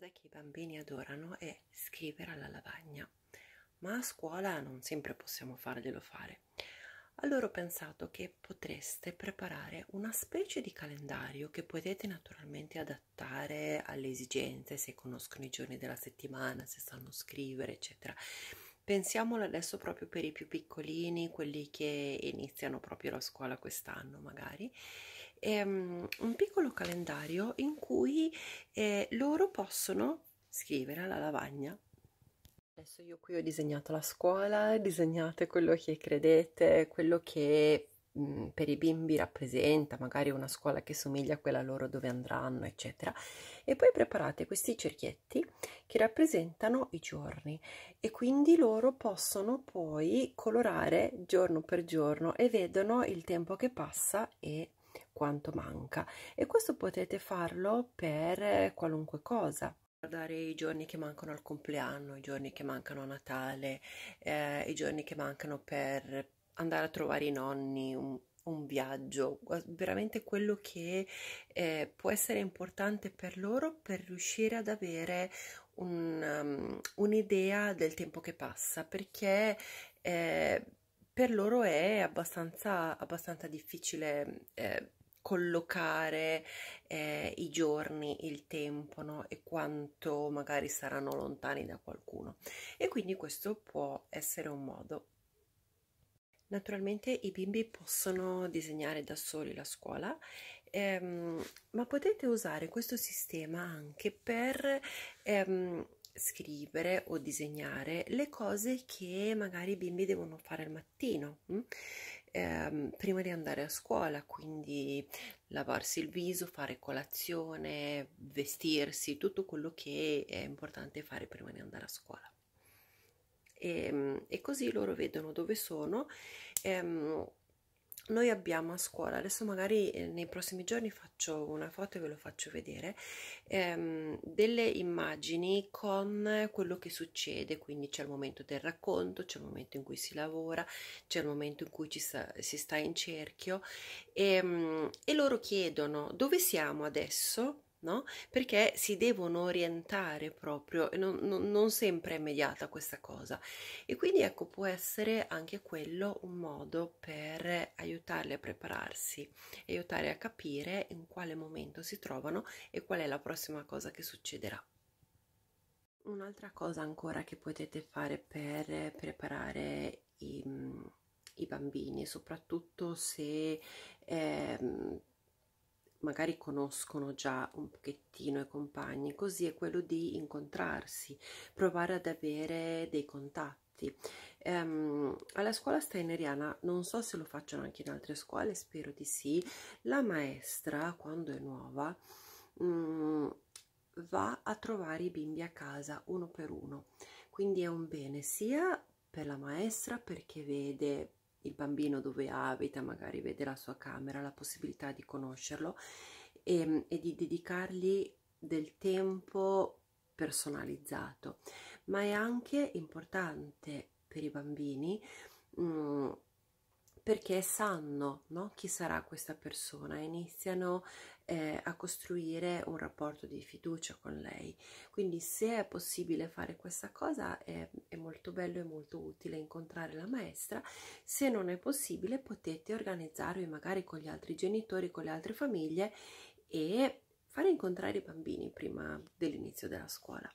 cosa che i bambini adorano è scrivere alla lavagna, ma a scuola non sempre possiamo farglielo fare. Allora ho pensato che potreste preparare una specie di calendario che potete naturalmente adattare alle esigenze, se conoscono i giorni della settimana, se sanno scrivere, eccetera. Pensiamolo adesso proprio per i più piccolini, quelli che iniziano proprio la scuola quest'anno magari, ehm, un piccolo calendario in cui eh, loro possono scrivere alla lavagna. Adesso io qui ho disegnato la scuola, disegnate quello che credete, quello che mh, mm, per i bimbi rappresenta, magari una scuola che somiglia a quella loro dove andranno, eccetera. E poi preparate questi cerchietti che rappresentano i giorni e quindi loro possono poi colorare giorno per giorno e vedono il tempo che passa e quanto manca e questo potete farlo per eh, qualunque cosa guardare i giorni che mancano al compleanno, i giorni che mancano a Natale, eh, i giorni che mancano per andare a trovare i nonni, un, un viaggio, veramente quello che eh, può essere importante per loro per riuscire ad avere um, un'idea um, un del tempo che passa, perché eh, per loro è abbastanza, abbastanza difficile eh, collocare eh, i giorni, il tempo no? e quanto magari saranno lontani da qualcuno e quindi questo può essere un modo. Naturalmente i bimbi possono disegnare da soli la scuola, ehm, ma potete usare questo sistema anche per ehm, scrivere o disegnare le cose che magari i bimbi devono fare al mattino. Hm? ehm, prima di andare a scuola, quindi lavarsi il viso, fare colazione, vestirsi, tutto quello che è importante fare prima di andare a scuola. E, ehm, e così loro vedono dove sono. Ehm, noi abbiamo a scuola adesso magari eh, nei prossimi giorni faccio una foto e ve lo faccio vedere ehm, delle immagini con quello che succede quindi c'è il momento del racconto c'è il momento in cui si lavora c'è il momento in cui ci sta, si sta in cerchio e, ehm, e loro chiedono dove siamo adesso No? Perché si devono orientare proprio, e non, non, non, sempre è immediata questa cosa. E quindi ecco, può essere anche quello un modo per aiutarli a prepararsi, aiutare a capire in quale momento si trovano e qual è la prossima cosa che succederà. Un'altra cosa ancora che potete fare per preparare i, i bambini, soprattutto se eh, magari conoscono già un pochettino i compagni, così è quello di incontrarsi, provare ad avere dei contatti. Um, alla scuola steineriana, non so se lo facciano anche in altre scuole, spero di sì, la maestra, quando è nuova, um, va a trovare i bimbi a casa uno per uno, quindi è un bene sia per la maestra perché vede il bambino dove abita, magari vede la sua camera, la possibilità di conoscerlo e, mm, e di dedicargli del tempo personalizzato, ma è anche importante per i bambini mh, mm, perché sanno no, chi sarà questa persona e iniziano eh, a costruire un rapporto di fiducia con lei. Quindi se è possibile fare questa cosa è, molto bello e molto utile incontrare la maestra se non è possibile potete organizzarvi magari con gli altri genitori con le altre famiglie e fare incontrare i bambini prima dell'inizio della scuola